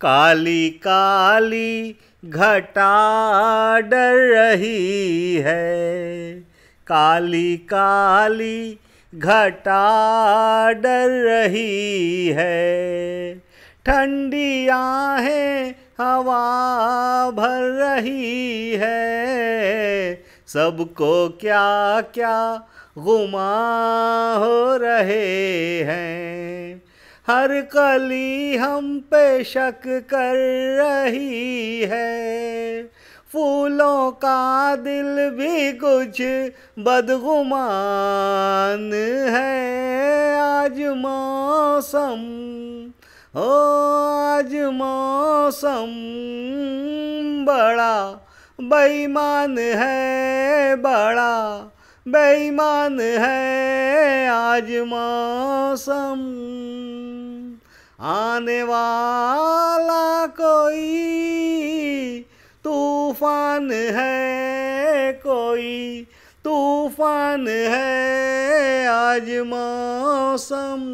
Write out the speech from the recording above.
काली काली घटा डर रही है काली काली घटा डर रही है ठंडी आहें हवा भर रही है सबको क्या क्या गुमा हो रहे हैं हर कली हम पे शक कर रही है फूलों का दिल भी कुछ बदगुमान है आज मौसम हो आज मौसम बड़ा बेईमान है बड़ा बेईमान है आज मौसम आने वाला कोई तूफान है कोई तूफान है आज मौसम